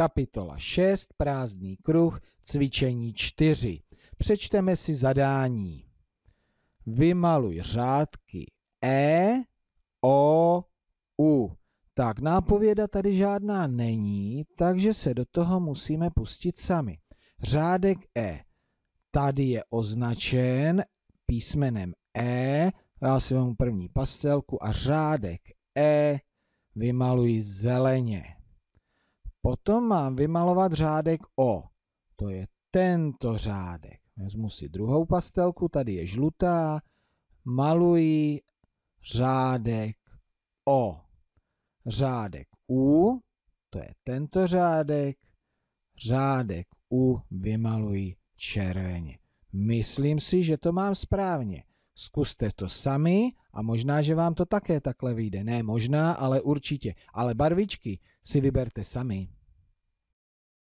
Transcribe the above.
Kapitola 6, prázdný kruh, cvičení 4. Přečteme si zadání. Vymaluj řádky E, O, U. Tak nápověda tady žádná není, takže se do toho musíme pustit sami. Řádek E. Tady je označen písmenem E, já si vám první pastelku a řádek E vymaluji zeleně. Potom mám vymalovat řádek O. To je tento řádek. Vezmu si druhou pastelku, tady je žlutá, maluji řádek O. Řádek U, to je tento řádek, řádek U vymaluji červeně. Myslím si, že to mám správně. Zkuste to sami a možná, že vám to také takhle vyjde. Ne možná, ale určitě. Ale barvičky si vyberte sami.